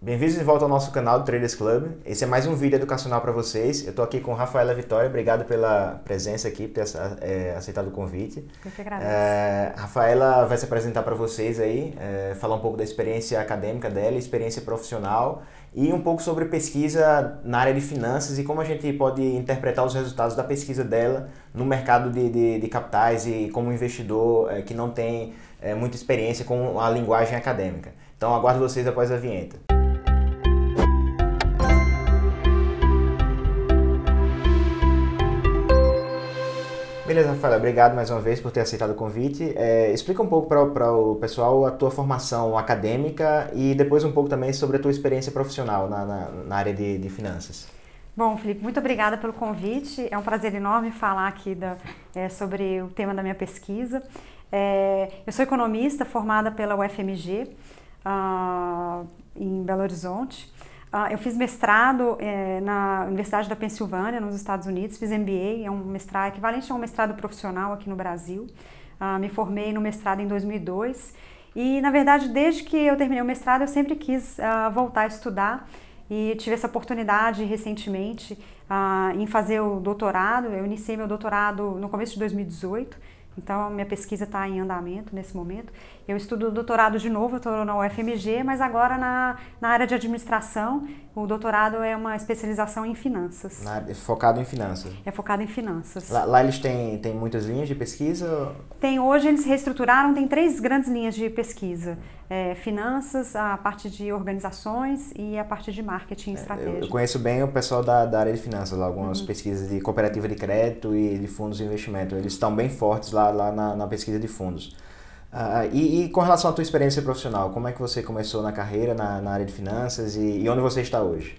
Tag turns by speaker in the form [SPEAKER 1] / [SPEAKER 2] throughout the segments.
[SPEAKER 1] Bem-vindos de volta ao nosso canal do Traders Club. Esse é mais um vídeo educacional para vocês. Eu estou aqui com Rafaela Vitória. Obrigado pela presença aqui, por ter é, aceitado o convite. Eu que agradeço. É, Rafaela vai se apresentar para vocês aí, é, falar um pouco da experiência acadêmica dela, experiência profissional e um pouco sobre pesquisa na área de finanças e como a gente pode interpretar os resultados da pesquisa dela no mercado de, de, de capitais e como investidor é, que não tem é, muita experiência com a linguagem acadêmica. Então, aguardo vocês após a vinheta. Beleza, Rafael, obrigado mais uma vez por ter aceitado o convite. É, explica um pouco para o pessoal a tua formação acadêmica e depois um pouco também sobre a tua experiência profissional na, na, na área de, de, finanças.
[SPEAKER 2] Bom, Felipe, muito obrigada pelo convite. É um prazer enorme falar aqui da, é, sobre o tema da minha pesquisa. É, eu sou economista formada pela UFMG uh, ah, em Belo Horizonte. Ah, eu fiz mestrado eh, na Universidade da Pensilvânia, nos Estados Unidos, fiz MBA, é um mestrado é equivalente a um mestrado profissional aqui no Brasil. Uh, me formei no mestrado em 2002 e, na verdade, desde que eu terminei o mestrado, eu sempre quis uh, voltar a estudar e tive essa oportunidade recentemente em fazer o doutorado. Eu iniciei meu doutorado no começo de 2018, então minha pesquisa está em andamento nesse momento. Eu estudo doutorado de novo, estou na UFMG, mas agora na, na área de administração. O doutorado é uma especialização em finanças. Na,
[SPEAKER 1] focado em finanças?
[SPEAKER 2] É focado em finanças. Lá, lá,
[SPEAKER 1] eles têm, têm muitas linhas de pesquisa?
[SPEAKER 2] Tem, hoje eles reestruturaram, tem três grandes linhas de pesquisa. É, finanças, a parte de organizações e a parte de marketing e É, eu, eu
[SPEAKER 1] conheço bem o pessoal da, da área de finanças, lá, algumas uhum. pesquisas de cooperativa de crédito e de fundos de investimento. Eles estão bem fortes lá, lá na, na pesquisa de fundos. Uh, e, e, com relação à tua experiência profissional, como é que você começou na carreira, na, na área de finanças e, e, onde você está hoje?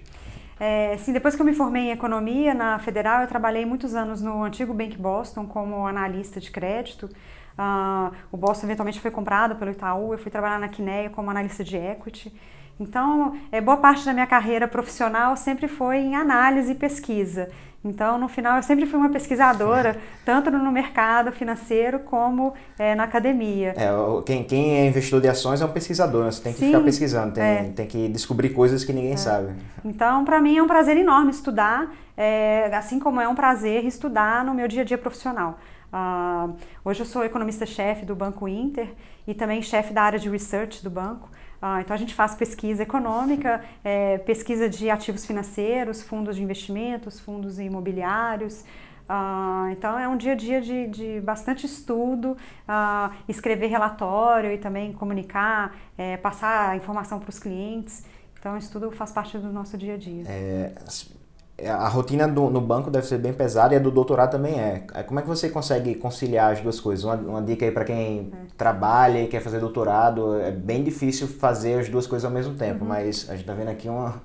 [SPEAKER 2] É, sim, depois que eu me formei em economia na Federal, eu trabalhei muitos anos no antigo Bank Boston como analista de crédito. Uh, o Boston eventualmente foi comprado pelo Itaú, eu fui trabalhar na Quineia como analista de equity. Então, é, boa parte da minha carreira profissional sempre foi em análise e pesquisa. Então, no final, eu sempre fui uma pesquisadora, tanto no mercado financeiro como é, na academia.
[SPEAKER 1] É, quem, quem, é investidor de ações é um pesquisador, né? você tem que Sim, ficar pesquisando, tem, é. tem, que descobrir coisas que ninguém é. sabe.
[SPEAKER 2] Então, para mim, é um prazer enorme estudar, é, assim como é um prazer estudar no meu dia a dia profissional. Uh, hoje eu sou economista-chefe do Banco Inter e também chefe da área de research do banco. Ah, então a gente faz pesquisa econômica, é, pesquisa de ativos financeiros, fundos de investimentos, fundos imobiliários. Ah, então é um dia a dia de, de bastante estudo, ah, escrever relatório e também comunicar, é, passar informação para os clientes. Então, isso tudo faz parte do nosso dia a dia.
[SPEAKER 1] É, é, a rotina do, no banco deve ser bem pesada e a do doutorado também é. é como é que você consegue conciliar as duas coisas? Uma, uma dica aí para quem é. trabalha e quer fazer doutorado, é bem difícil fazer as duas coisas ao mesmo tempo, uhum. mas a gente está vendo aqui uma,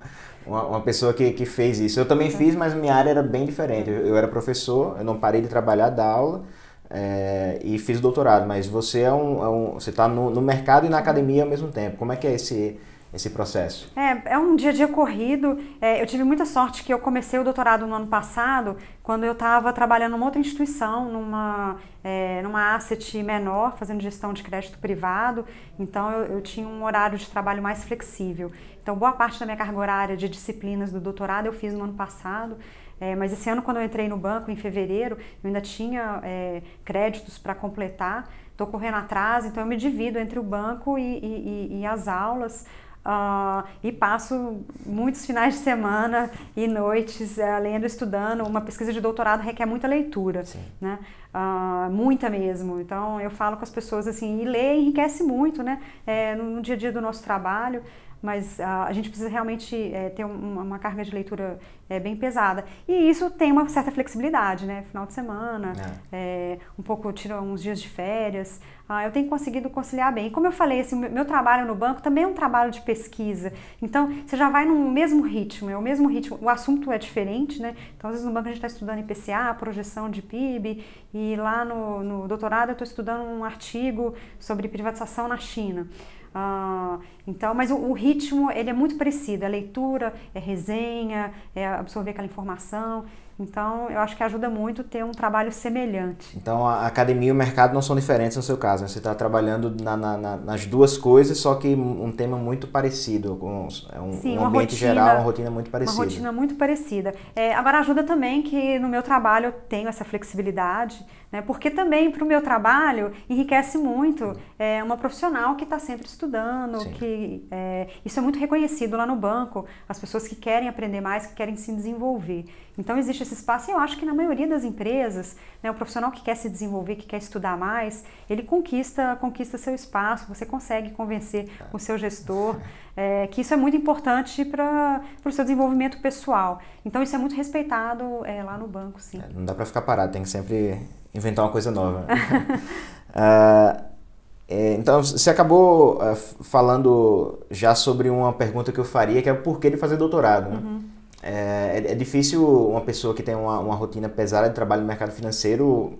[SPEAKER 1] uma, uma, pessoa que, que fez isso. Eu também fiz, mas minha área era bem diferente. Eu, eu, era professor, eu não parei de trabalhar, dar aula é, e fiz doutorado, mas você é um, um você está no, no mercado e na academia ao mesmo tempo. Como é que é esse esse processo?
[SPEAKER 2] É, é um dia a dia corrido. É, eu tive muita sorte que eu comecei o doutorado no ano passado, quando eu estava trabalhando numa outra instituição, numa, é, numa asset menor, fazendo gestão de crédito privado. Então, eu, eu tinha um horário de trabalho mais flexível. Então, boa parte da minha carga horária de disciplinas do doutorado eu fiz no ano passado. É, mas esse ano, quando eu entrei no banco, em fevereiro, eu ainda tinha é, créditos para completar, estou correndo atrás, então eu me divido entre o banco e, e, e as aulas. Uh, e passo muitos finais de semana e noites uh, lendo, estudando. Uma pesquisa de doutorado requer muita leitura, Sim. né? Uh, muita mesmo. Então eu falo com as pessoas assim, e ler enriquece muito, né? É, no, no, dia a dia do nosso trabalho. Mas ah, a gente precisa realmente é, ter uma, uma, carga de leitura é, bem pesada. E isso tem uma certa flexibilidade, né? Final de semana, é. um pouco tira uns dias de férias. Ah, eu tenho conseguido conciliar bem. como eu falei, assim, meu trabalho no banco também é um trabalho de pesquisa. Então, você já vai no mesmo ritmo, é o mesmo ritmo. O assunto é diferente, né? Então, às vezes no banco a gente está estudando IPCA, projeção de PIB, e lá no, no doutorado eu estou estudando um artigo sobre privatização na China. Ah, então, mas o, o, ritmo ele é muito parecido, é leitura, é resenha, é absorver aquela informação. Então, eu acho que ajuda muito ter um trabalho semelhante.
[SPEAKER 1] Então, a academia e o mercado não são diferentes no seu caso. Né? Você está trabalhando na, na, nas duas coisas, só que um tema muito parecido, é um, Sim, um ambiente rotina, geral, uma rotina muito parecida. Uma rotina
[SPEAKER 2] muito parecida. É, agora, ajuda também que no meu trabalho eu tenho essa flexibilidade, né? porque também para o meu trabalho enriquece muito é, uma profissional que está sempre estudando, Sim. que é, isso é muito reconhecido lá no banco, as pessoas que querem aprender mais, que querem se desenvolver. Então, existe esse espaço. E eu acho que na maioria das empresas, né, o profissional que quer se desenvolver, que quer estudar mais, ele conquista, conquista seu espaço. Você consegue convencer o seu gestor é, que isso é muito importante para o seu desenvolvimento pessoal. Então isso é muito respeitado é, lá no banco, sim. É,
[SPEAKER 1] não dá para ficar parado, tem que sempre inventar uma coisa nova. uh, então, você acabou ah, falando já sobre uma pergunta que eu faria, que é por que ele fazer doutorado. Né? Uhum. É, é, é difícil uma pessoa que tem uma, uma rotina pesada de trabalho no mercado financeiro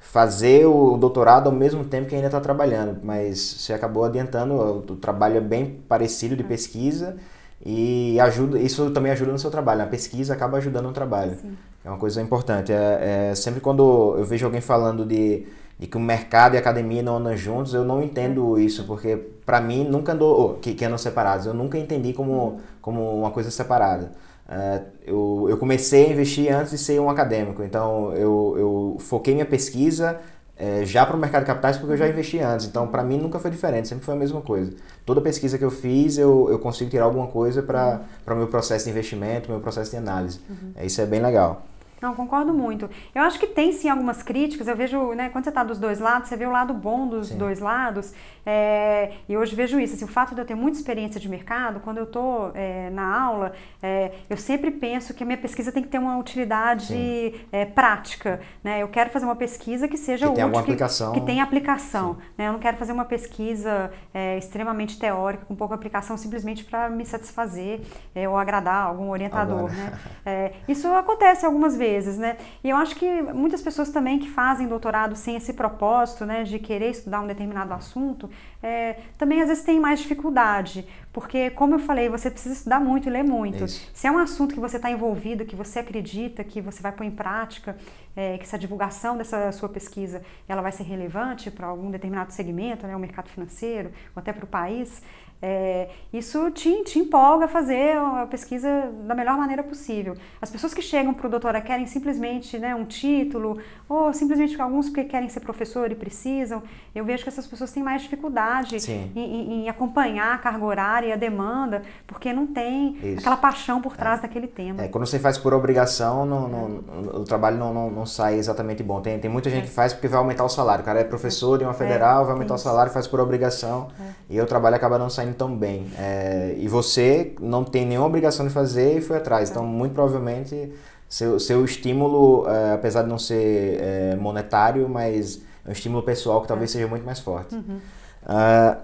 [SPEAKER 1] fazer o doutorado ao mesmo tempo que ainda está trabalhando, mas você acabou adiantando, o trabalho é bem parecido de pesquisa e ajuda, isso também ajuda no seu trabalho, a pesquisa acaba ajudando no trabalho. Sim. É uma coisa importante. É, é, sempre quando eu vejo alguém falando de, de que o mercado e a academia não andam juntos, eu não entendo é. isso, porque para mim nunca andou, oh, que, que andam separados, eu nunca entendi como, uhum. como uma coisa separada. É, eu, eu comecei a investir antes de ser um acadêmico, então eu, eu foquei minha pesquisa é, já para o mercado de capitais porque eu já investi antes, então para mim nunca foi diferente, sempre foi a mesma coisa. Toda pesquisa que eu fiz eu, eu consigo tirar alguma coisa para o meu processo de investimento, meu processo de análise. Uhum. É, isso é bem legal.
[SPEAKER 2] Não, concordo muito. Eu acho que tem sim algumas críticas. Eu vejo, né, quando você está dos dois lados, você vê o lado bom dos sim. dois lados. É, e hoje vejo isso. Assim, o fato de eu ter muita experiência de mercado, quando eu estou eh, é, na aula, é, eu sempre penso que a minha pesquisa tem que ter uma utilidade prática. Né? Eu quero fazer uma pesquisa que seja que útil, aplicação. Que, que tenha aplicação. Né? Eu não quero fazer uma pesquisa extremamente teórica, com pouca aplicação, simplesmente para me satisfazer ou agradar algum orientador. Né? isso acontece algumas vezes vezes, né? E eu acho que muitas pessoas também que fazem doutorado sem esse propósito, né, de querer estudar um determinado assunto, é, também às vezes tem mais dificuldade, porque como eu falei, você precisa estudar muito e ler muito. Isso. Se é um assunto que você está envolvido, que você acredita, que você vai pôr em prática, é, que essa divulgação dessa sua pesquisa, ela vai ser relevante para algum determinado segmento, né, o mercado financeiro, ou até para o país. É, isso te, te empolga a fazer a pesquisa da melhor maneira possível. As pessoas que chegam para o doutora querem simplesmente né, um título, ou simplesmente alguns porque querem ser professor e precisam. Eu vejo que essas pessoas têm mais dificuldade em, em, acompanhar a carga horária e a demanda, porque não tem isso. aquela paixão por é. trás é. daquele tema. É,
[SPEAKER 1] quando você faz por obrigação, é. o trabalho não, não, não, sai exatamente bom. Tem, tem muita gente é. que faz porque vai aumentar o salário. O cara é professor de uma federal, vai aumentar o salário, faz por obrigação, e o trabalho acaba não saindo fazendo tão bem. É, e você não tem nenhuma obrigação de fazer e foi atrás. Então, muito provavelmente, seu, seu estímulo, é, apesar de não ser é, monetário, mas é um estímulo pessoal que talvez é. seja muito mais forte. Uhum. Uh,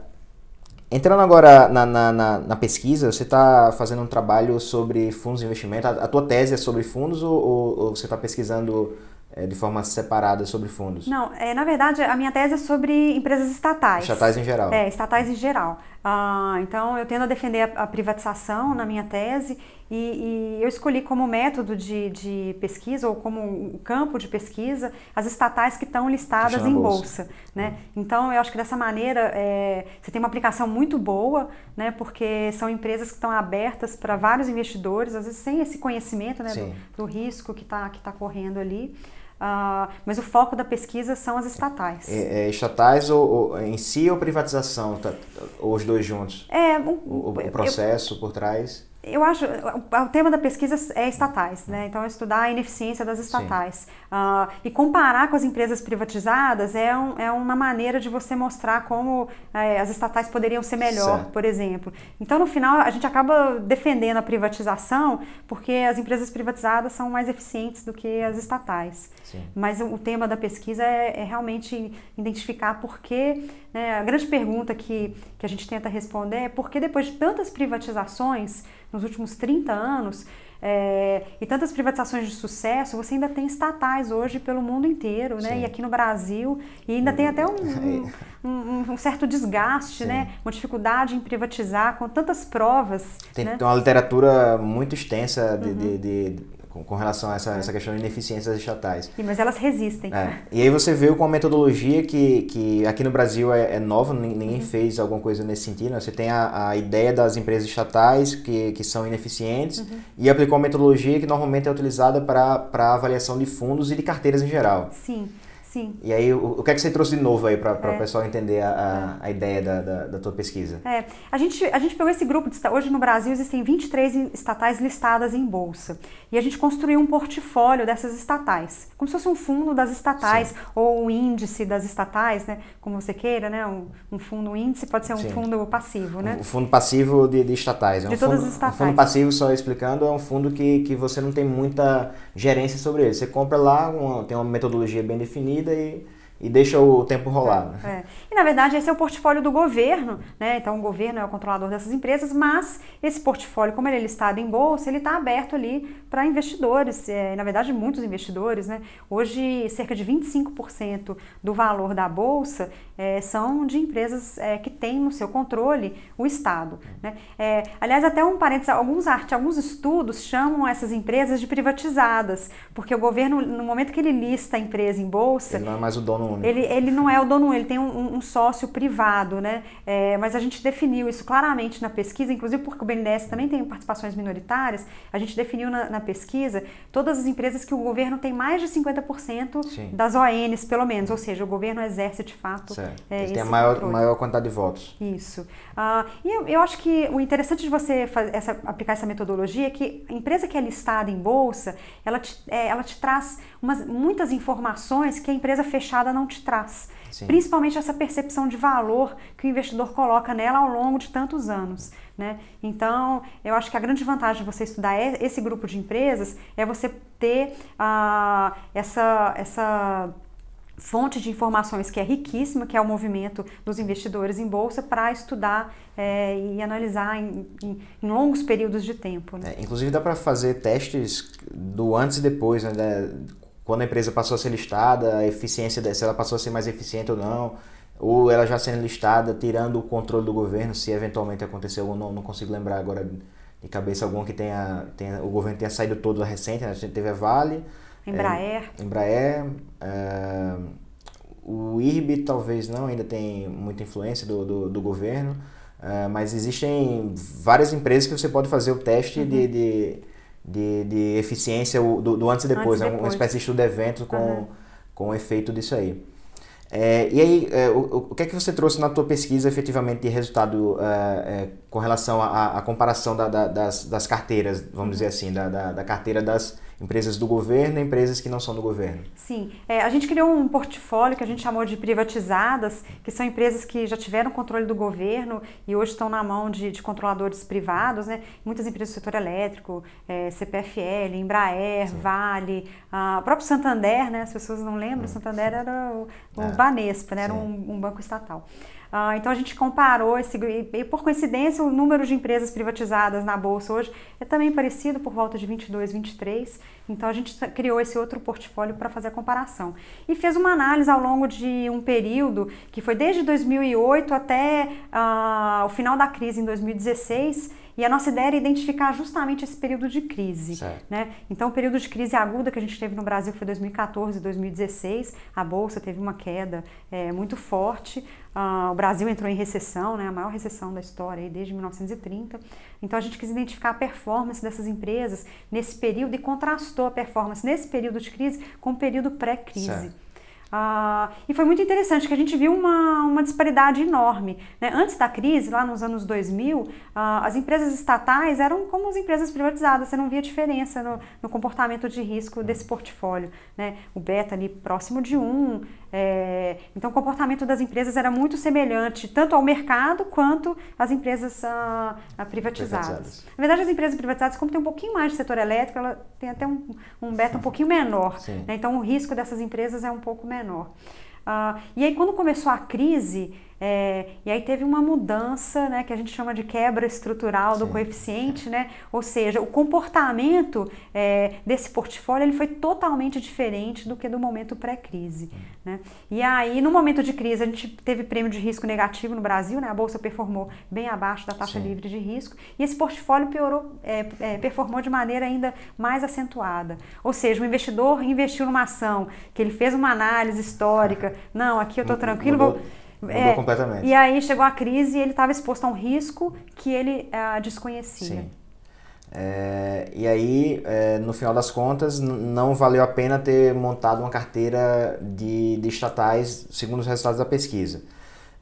[SPEAKER 1] entrando agora na, na, na, na pesquisa, você está fazendo um trabalho sobre fundos de investimento. A, a tua tese é sobre fundos ou, ou, ou você está pesquisando é, de forma separada sobre fundos?
[SPEAKER 2] Não, é, na verdade, a minha tese é sobre empresas estatais. Estatais em geral. É, estatais em geral. Ah, então, eu tendo a defender a, a privatização na minha tese e, e eu escolhi como método de, de, pesquisa ou como campo de pesquisa as estatais que estão listadas em bolsa. bolsa né? Uhum. Então, eu acho que dessa maneira é, você tem uma aplicação muito boa, né, porque são empresas que estão abertas para vários investidores, às vezes sem esse conhecimento né, do, do, risco que está que tá correndo ali. Uh, mas o foco da pesquisa são as estatais.
[SPEAKER 1] É, é, estatais ou, ou, em si ou privatização, tá, ou tá, os dois juntos?
[SPEAKER 2] É, um, o, o, processo
[SPEAKER 1] eu, por trás eu acho,
[SPEAKER 2] o tema da pesquisa é estatais, né? Então, estudar a ineficiência das estatais. Uh, e comparar com as empresas privatizadas é, um, é uma maneira de você mostrar como é, as estatais poderiam ser melhor, certo. por exemplo. Então, no final, a gente acaba defendendo a privatização porque as empresas privatizadas são mais eficientes do que as estatais. Sim. Mas o, o tema da pesquisa é, é realmente identificar por que né? A grande pergunta que, que a gente tenta responder é por que depois de tantas privatizações nos últimos 30 anos é, e tantas privatizações de sucesso, você ainda tem estatais hoje pelo mundo inteiro, né? E aqui no Brasil, e ainda tem até um, é. um, um certo desgaste, né? Uma dificuldade em privatizar com tantas provas. Tem, né? tem uma
[SPEAKER 1] literatura muito extensa de, uhum. de, de com, com relação a essa, essa questão de ineficiências estatais.
[SPEAKER 2] E, mas elas resistem. É.
[SPEAKER 1] E aí você veio com a metodologia que, que aqui no Brasil é, é nova, ninguém uhum. fez alguma coisa nesse sentido. Né? Você tem a, a, ideia das empresas estatais que, que são ineficientes uhum. e aplicou uma metodologia que normalmente é utilizada para avaliação de fundos e de carteiras em geral.
[SPEAKER 2] Sim. Sim.
[SPEAKER 1] E aí, o, o que é que você trouxe de novo aí para é. o pessoal entender a, a, é. a ideia da, da, da, tua pesquisa?
[SPEAKER 2] É, a gente, a gente pegou esse grupo, de, hoje no Brasil existem 23 estatais listadas em bolsa. E a gente construiu um portfólio dessas estatais, como se fosse um fundo das estatais, Sim. ou um índice das estatais, né? Como você queira, né? Um, um fundo, um índice, pode ser um Sim. fundo passivo, né? Um
[SPEAKER 1] fundo passivo de, de estatais. É um de fundo, todas as estatais. Um fundo passivo, só explicando, é um fundo que, que você não tem muita gerência sobre ele. Você compra lá, uma, tem uma metodologia bem definida, day e deixa o tempo rolar. Né?
[SPEAKER 2] É. E na verdade esse é o portfólio do governo, né? Então o governo é o controlador dessas empresas, mas esse portfólio, como ele é listado em bolsa, ele está aberto ali para investidores, é, na verdade muitos investidores, né? Hoje cerca de 25% do valor da bolsa é, são de empresas é, que têm no seu controle o Estado. Né? É, aliás, até um parênteses, alguns arte, alguns estudos chamam essas empresas de privatizadas, porque o governo no momento que ele lista a empresa em bolsa,
[SPEAKER 1] ele não é mais o dono único. Ele,
[SPEAKER 2] ele não é o dono ele tem um, um sócio privado, né? É, mas a gente definiu isso claramente na pesquisa, inclusive porque o BNDES também tem participações minoritárias, a gente definiu na, na pesquisa todas as empresas que o governo tem mais de 50% Sim. das ONs, pelo menos, ou seja, o governo exerce de fato. Certo. É, ele tem a maior, maior
[SPEAKER 1] quantidade de votos.
[SPEAKER 2] Isso. Ah, e eu, eu, acho que o interessante de você fazer, essa, aplicar essa metodologia é que a empresa que é listada em bolsa, ela te, é, ela te traz umas, muitas informações que a empresa fechada não te traz. Sim. Principalmente essa percepção de valor que o investidor coloca nela ao longo de tantos anos. Né? Então, eu acho que a grande vantagem de você estudar esse grupo de empresas é você ter ah, essa, essa fonte de informações que é riquíssima, que é o movimento dos investidores em bolsa, para estudar é, e analisar em, em, em, longos períodos de tempo. Né? É,
[SPEAKER 1] inclusive dá para fazer testes do antes e depois, né? quando a empresa passou a ser listada, a eficiência dela, se ela passou a ser mais eficiente ou não, ou ela já sendo listada, tirando o controle do governo, se eventualmente aconteceu ou não, não consigo lembrar agora de cabeça algum que tenha, tenha, o governo tenha saído todo recente, né? a gente teve a Vale,
[SPEAKER 2] Embraer,
[SPEAKER 1] é, Embraer é, o IRB talvez não, ainda tem muita influência do, do, do governo, é, mas existem várias empresas que você pode fazer o teste uhum. de, de de, de eficiência do, do antes e depois. Antes é depois. uma espécie de estudo evento com, com o efeito disso aí. É, e aí, é, o, o que é que você trouxe na tua pesquisa efetivamente de resultado é, é com relação à comparação da, da, das, das, carteiras, vamos dizer assim, da, da, carteira das empresas do governo e empresas que não são do governo.
[SPEAKER 2] Sim, é, a gente criou um portfólio que a gente chamou de privatizadas, que são empresas que já tiveram controle do governo e hoje estão na mão de, de controladores privados, né? Muitas empresas do setor elétrico, é, CPFL, Embraer, Sim. Vale, o próprio Santander, né? As pessoas não lembram, hum, Santander era o, o é. Banespa, né? Era um, um banco estatal. Ah, então a gente comparou esse e por coincidência o número de empresas privatizadas na bolsa hoje é também parecido por volta de 22, 23. Então a gente criou esse outro portfólio para fazer a comparação e fez uma análise ao longo de um período que foi desde 2008 até ah, o final da crise em 2016 e a nossa ideia era identificar justamente esse período de crise. Né? Então, o período de crise aguda que a gente teve no Brasil foi 2014, 2016, a Bolsa teve uma queda é, muito forte, uh, o Brasil entrou em recessão, né, a maior recessão da história aí, desde 1930. Então, a gente quis identificar a performance dessas empresas nesse período e contrastou a performance nesse período de crise com o período pré-crise. Ah, e foi muito interessante que a gente viu uma, uma disparidade enorme. Né? Antes da crise, lá nos anos 2000, ah, as empresas estatais eram como as empresas privatizadas, você não via diferença no, no comportamento de risco desse portfólio. Né? O beta ali próximo de 1, um, é, então, o comportamento das empresas era muito semelhante tanto ao mercado quanto às empresas ah, ah, privatizadas. privatizadas. Na verdade, as empresas privatizadas, como tem um pouquinho mais de setor elétrico, ela tem até um, um beta um pouquinho menor. Né? Então, o risco dessas empresas é um pouco menor. Ah, e aí, quando começou a crise, é, e aí teve uma mudança, né, que a gente chama de quebra estrutural do Sim. coeficiente, né? Ou seja, o comportamento é, desse portfólio ele foi totalmente diferente do que do momento pré-crise, né? E aí no momento de crise a gente teve prêmio de risco negativo no Brasil, né? A bolsa performou bem abaixo da taxa Sim. livre de risco e esse portfólio piorou, é, é performou de maneira ainda mais acentuada. Ou seja, o investidor investiu numa ação que ele fez uma análise histórica, não, aqui eu estou tranquilo, vou Mudou é, completamente. E aí chegou a crise e ele estava exposto a um risco que ele uh, desconhecia. Sim.
[SPEAKER 1] É, e aí, é, no final das contas, não valeu a pena ter montado uma carteira de, de estatais, segundo os resultados da pesquisa.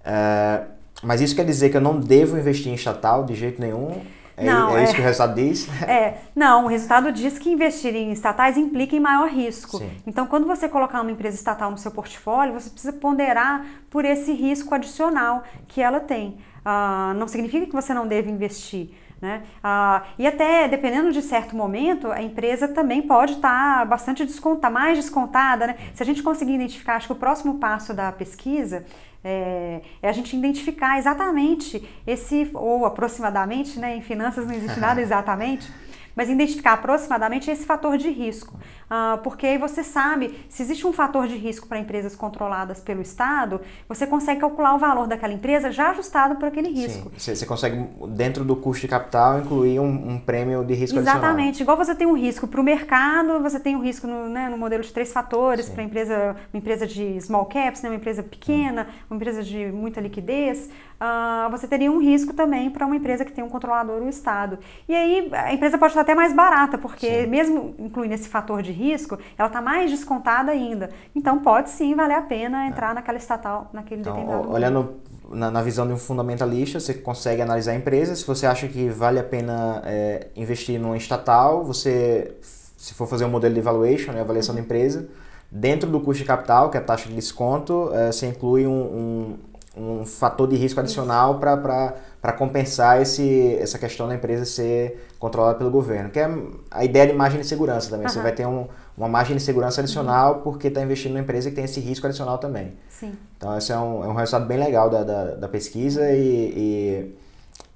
[SPEAKER 1] É, mas isso quer dizer que eu não devo investir em estatal de jeito nenhum?
[SPEAKER 2] É não, é, é, isso é. que o
[SPEAKER 1] resultado diz?
[SPEAKER 2] É, não, o resultado diz que investir em estatais implica em maior risco. Sim. Então, quando você colocar uma empresa estatal no seu portfólio, você precisa ponderar por esse risco adicional que ela tem. Uh, não significa que você não deve investir, né? Ah, e até, dependendo de certo momento, a empresa também pode estar tá bastante descontada, mais descontada. Né? Se a gente conseguir identificar, acho que o próximo passo da pesquisa é, é, a gente identificar exatamente esse, ou aproximadamente, né? em finanças não existe nada exatamente, mas identificar aproximadamente esse fator de risco. Ah, porque aí você sabe se existe um fator de risco para empresas controladas pelo Estado, você consegue calcular o valor daquela empresa já ajustado por aquele risco.
[SPEAKER 1] Sim, você consegue, dentro do custo de capital, incluir um, um prêmio de risco Exatamente. adicional.
[SPEAKER 2] Exatamente. Igual você tem um risco para o mercado, você tem um risco no, né, no modelo de três fatores, para empresa, uma empresa de small caps, né, uma empresa pequena, hum. uma empresa de muita liquidez, uh, você teria um risco também para uma empresa que tem um controlador, o Estado. E aí a empresa pode estar até mais barata, porque Sim. mesmo incluindo esse fator de risco, ela está mais descontada ainda. Então pode sim valer a pena é. entrar naquela estatal, naquele então, determinado.
[SPEAKER 1] Olhando na, na, visão de um fundamentalista, você consegue analisar a empresa. Se você acha que vale a pena é, investir num estatal, você, se for fazer um modelo de valuation, né, avaliação uhum. da empresa, dentro do custo de capital, que é a taxa de desconto, é, você inclui um, um fator de risco adicional para compensar esse, essa questão da empresa ser controlada pelo governo, que é a ideia de margem de segurança também. Uhum. Você vai ter um, uma margem de segurança adicional uhum. porque está investindo numa empresa que tem esse risco adicional também. Sim. Então, esse é um, é um resultado bem legal da, da, da pesquisa e, e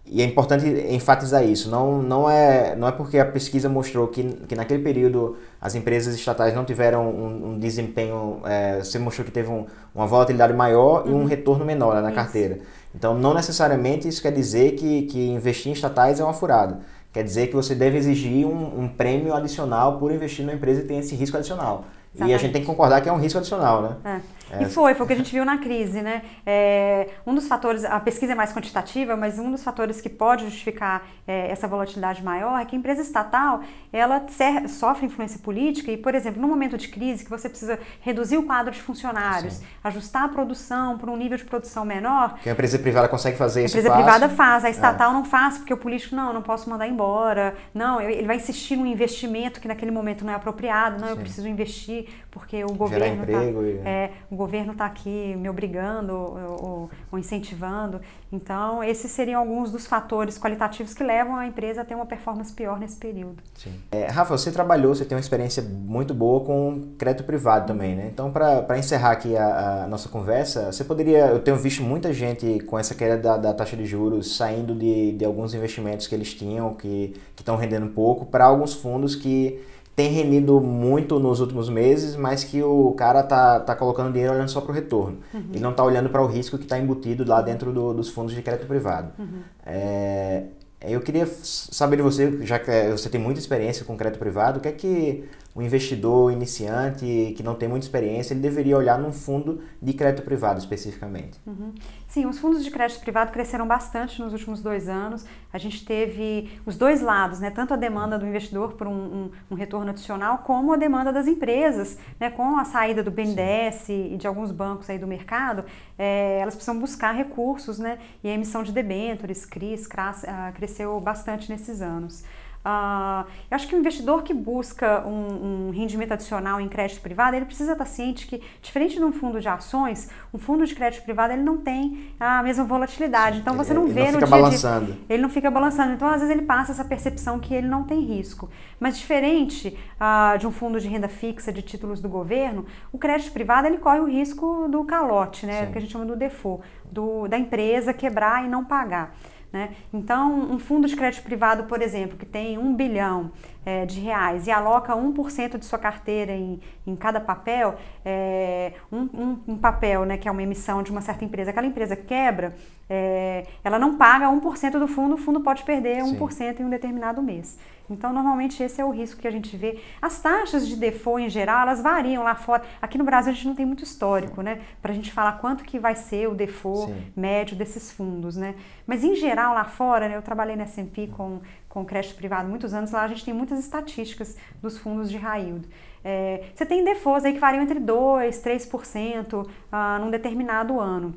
[SPEAKER 1] e é importante enfatizar isso. Não, não, é, não é porque a pesquisa mostrou que, que naquele período as empresas estatais não tiveram um, um desempenho, é, você mostrou que teve um, uma volatilidade maior uhum. e um uhum. retorno menor né, na isso. carteira. Então, não necessariamente isso quer dizer que, que investir em estatais é uma furada. Quer dizer que você deve exigir um, um prêmio adicional por investir numa empresa que tem esse risco adicional. Exatamente. E a gente tem que concordar que é um risco adicional, né? É. E é. foi,
[SPEAKER 2] foi o que a gente viu na crise, né? É, um dos fatores, a pesquisa é mais quantitativa, mas um dos fatores que pode justificar é, essa volatilidade maior é que a empresa estatal, ela ser, sofre influência política e, por exemplo, no momento de crise, que você precisa reduzir o quadro de funcionários, Sim. ajustar a produção para um nível de produção menor...
[SPEAKER 1] Que a empresa privada consegue fazer isso A empresa fácil. privada faz, a é. estatal
[SPEAKER 2] não faz, porque o político, não, eu não posso mandar embora, não, ele vai insistir num investimento que naquele momento não é apropriado, não, Sim. eu preciso investir porque o governo... Gerar tá emprego tá, e... É, governo está aqui me obrigando ou, ou, incentivando. Então, esses seriam alguns dos fatores qualitativos que levam a empresa a ter uma performance pior nesse período.
[SPEAKER 1] Sim. É, Rafa, você trabalhou, você tem uma experiência muito boa com crédito privado também, né? Então, para encerrar aqui a, a, nossa conversa, você poderia. Eu tenho visto muita gente com essa queda da, da taxa de juros saindo de, de alguns investimentos que eles tinham, que estão rendendo pouco, para alguns fundos que tem rendido muito nos últimos meses, mas que o cara tá, tá colocando dinheiro olhando só para o retorno. Uhum. E não tá olhando para o risco que está embutido lá dentro do, dos fundos de crédito privado. Uhum. É, eu queria saber de você, já que é, você tem muita experiência com crédito privado, o que é que o investidor iniciante que não tem muita experiência, ele deveria olhar num fundo de crédito privado especificamente.
[SPEAKER 2] Uhum. Sim, os fundos de crédito privado cresceram bastante nos últimos dois anos. A gente teve os dois lados, né? tanto a demanda do investidor por um, um, um retorno adicional, como a demanda das empresas. Né? Com a saída do BNDES Sim. e de alguns bancos aí do mercado, é, elas precisam buscar recursos né? e a emissão de debêntures, CRIs, CRAS, ah, cresceu bastante nesses anos. Uh, eu acho que o investidor que busca um, um, rendimento adicional em crédito privado, ele precisa estar ciente que, diferente de um fundo de ações, um fundo de crédito privado ele não tem a mesma volatilidade. Então você é, não ele, vê ele não no fica no dia balançando. De, ele não fica balançando. Então às vezes ele passa essa percepção que ele não tem risco. Mas diferente uh, de um fundo de renda fixa de títulos do governo, o crédito privado ele corre o risco do calote, né, Sim. que a gente chama do default, do, da empresa quebrar e não pagar. Né? Então, um fundo de crédito privado, por exemplo, que tem um bilhão é, de reais e aloca 1% de sua carteira em, em cada papel, é, um, um, um, papel né, que é uma emissão de uma certa empresa, aquela empresa quebra, é, ela não paga 1% do fundo, o fundo pode perder Sim. 1% em um determinado mês. Então, normalmente esse é o risco que a gente vê. As taxas de default em geral, elas variam lá fora. Aqui no Brasil a gente não tem muito histórico, né, para a gente falar quanto que vai ser o default Sim. médio desses fundos, né? Mas em geral lá fora, né, eu trabalhei na S&P com com crédito privado muitos anos, lá a gente tem muitas estatísticas dos fundos de raio. É, você tem defaults aí que variam entre 2, 3% ah, num determinado ano.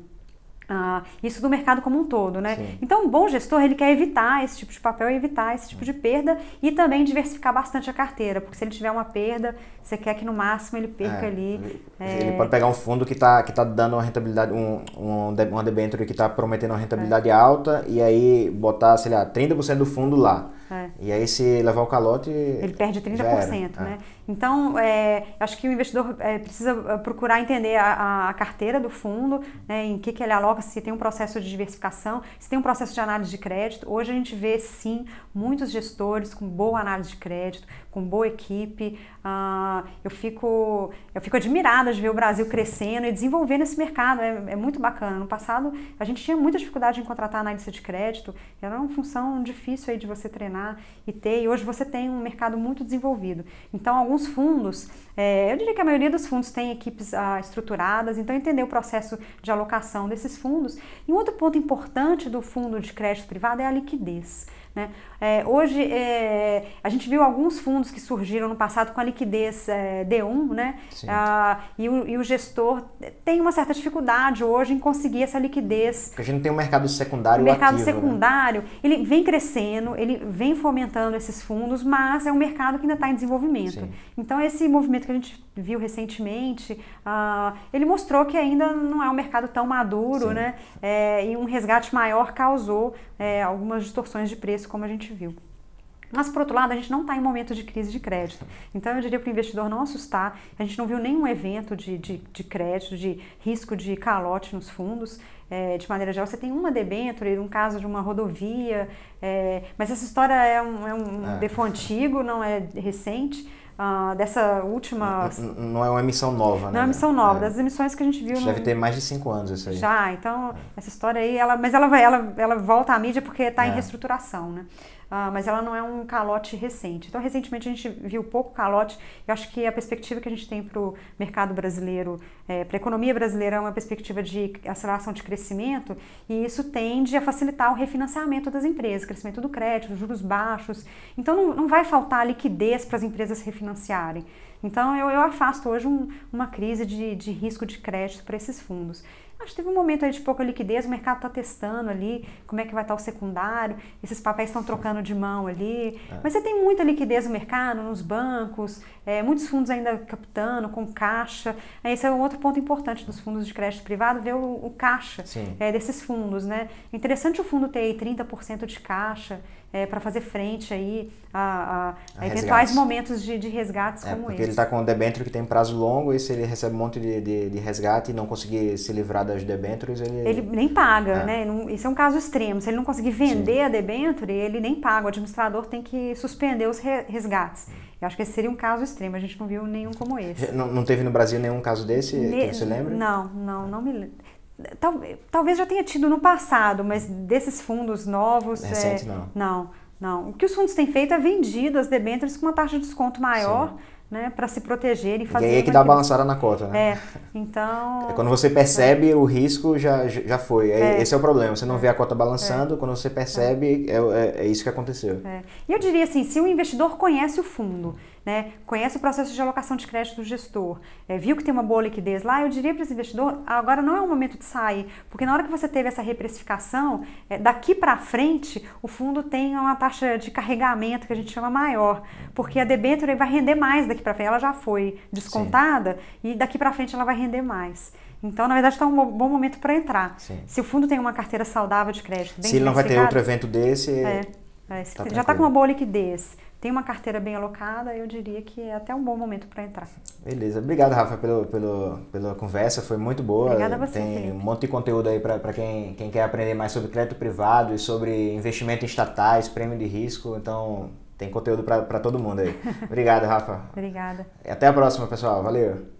[SPEAKER 2] Ah, isso do mercado como um todo, né? Sim. Então, um bom gestor ele quer evitar esse tipo de papel, evitar esse tipo de perda e também diversificar bastante a carteira, porque se ele tiver uma perda, você quer que no máximo ele perca é, ali. Ele,
[SPEAKER 1] é... ele pode pegar um fundo que está que tá dando uma rentabilidade, um, um, uma debênture que está prometendo uma rentabilidade é. alta e aí botar, sei lá, 30% do fundo lá. É. E aí, se levar o calote. Ele perde 30%, era, é. né?
[SPEAKER 2] Então, é, acho que o investidor é, precisa é, procurar entender a, a carteira do fundo, né, em que, que ele aloca, se tem um processo de diversificação, se tem um processo de análise de crédito. Hoje a gente vê, sim, muitos gestores com boa análise de crédito, com boa equipe. Uh, eu, fico, eu fico admirada de ver o Brasil crescendo e desenvolvendo esse mercado. É, é muito bacana. No passado, a gente tinha muita dificuldade em contratar análise de crédito. Era uma função difícil aí de você treinar e ter. E hoje você tem um mercado muito desenvolvido. Então, alguns alguns fundos, é, eu diria que a maioria dos fundos tem equipes ah, estruturadas, então entender o processo de alocação desses fundos. E um outro ponto importante do fundo de crédito privado é a liquidez. Né? É, hoje, é, a gente viu alguns fundos que surgiram no passado com a liquidez é, D1, né? Ah, e, o, e, o, gestor tem uma certa dificuldade hoje em conseguir essa liquidez. Porque
[SPEAKER 1] a gente não tem um mercado secundário O mercado ativo, né? secundário,
[SPEAKER 2] né? ele vem crescendo, ele vem fomentando esses fundos, mas é um mercado que ainda está em desenvolvimento. Sim. Então, esse movimento que a gente viu recentemente, uh, ele mostrou que ainda não é um mercado tão maduro, Sim. né? É, e um resgate maior causou é, algumas distorções de preço, como a gente viu. Mas, por outro lado, a gente não está em momento de crise de crédito. Então, eu diria para o investidor não assustar. A gente não viu nenhum evento de, de, de crédito, de risco de calote nos fundos. É, de maneira geral, você tem uma debênture, um caso de uma rodovia, é, mas essa história é um, é um é. antigo, não é recente. Ah, dessa última.
[SPEAKER 1] Não, é uma emissão nova, né? Não é uma emissão
[SPEAKER 2] nova, é. das emissões que a gente viu. No... Deve ter
[SPEAKER 1] mais de cinco anos isso aí. Já,
[SPEAKER 2] então, essa história aí, ela, mas ela, vai, ela, ela volta à mídia porque está é. em reestruturação, né? Ah, mas ela não é um calote recente. Então, recentemente a gente viu pouco calote. Eu acho que a perspectiva que a gente tem para o mercado brasileiro, é, para a economia brasileira, é uma perspectiva de aceleração de crescimento e isso tende a facilitar o refinanciamento das empresas, crescimento do crédito, juros baixos. Então, não, não vai faltar liquidez para as empresas refinanciarem. Então, eu, eu afasto hoje um, uma crise de, de risco de crédito para esses fundos. Acho que teve um momento aí de pouca liquidez, o mercado está testando ali como é que vai estar tá o secundário, esses papéis estão trocando de mão ali. É. Mas você tem muita liquidez no mercado, nos bancos, é, muitos fundos ainda captando, com caixa. Esse é um outro ponto importante dos fundos de crédito privado, ver o, o caixa é, desses fundos. Né? É interessante o fundo ter aí 30% de caixa é, para fazer frente aí a, a, a eventuais resgates. momentos de, de resgates é, como porque esse. ele está
[SPEAKER 1] com um debênture que tem prazo longo e se ele recebe um monte de, de, de resgate e não conseguir se livrar das debêntures, ele... Ele
[SPEAKER 2] nem paga, é. né? isso é um caso extremo. Se ele não conseguir vender Sim. a debênture, ele nem paga. O administrador tem que suspender os resgates. Hum. Eu acho que esse seria um caso extremo, a gente não viu nenhum como esse. Não,
[SPEAKER 1] não teve no Brasil nenhum caso desse, ne que você lembra? Não,
[SPEAKER 2] não, não me lembro. Tal, talvez já tenha tido no passado, mas desses fundos novos. É, Recente, é, não. Não, não. O que os fundos têm feito é vendido as debêntures com uma taxa de desconto maior. Sim né, para se proteger e fazer. E aí é que dá a balançada
[SPEAKER 1] na cota, né?
[SPEAKER 2] É. Então. É quando
[SPEAKER 1] você percebe é. o risco já, já foi. É, Esse é o problema. Você não é. vê a cota balançando, é. quando você é. percebe, é, é, isso que aconteceu.
[SPEAKER 2] E eu diria assim: se o investidor conhece o fundo, né, conhece o processo de alocação de crédito do gestor, viu que tem uma boa liquidez lá, eu diria para esse investidor: agora não é o momento de sair, porque na hora que você teve essa reprecificação, daqui para frente, o fundo tem uma taxa de carregamento que a gente chama maior, porque a debênture vai render mais daqui daqui para frente, ela já foi descontada Sim. e daqui para frente ela vai render mais. Então, na verdade, está um bom momento para entrar. Sim. Se o fundo tem uma carteira saudável de crédito, bem Se ele não vai ter outro evento
[SPEAKER 1] desse, é, tá é, tá já está com uma
[SPEAKER 2] boa liquidez, tem uma carteira bem alocada, eu diria que é até um bom momento para entrar.
[SPEAKER 1] Beleza. Obrigado, Rafa, pelo, pelo, pela conversa. Foi muito boa. Obrigada a você, Tem Felipe. um monte de conteúdo aí para quem, quem quer aprender mais sobre crédito privado e sobre investimento em estatais, prêmio de risco. Então, tem conteúdo para todo mundo aí. Obrigado, Rafa. Obrigada. Até a próxima, pessoal. Valeu.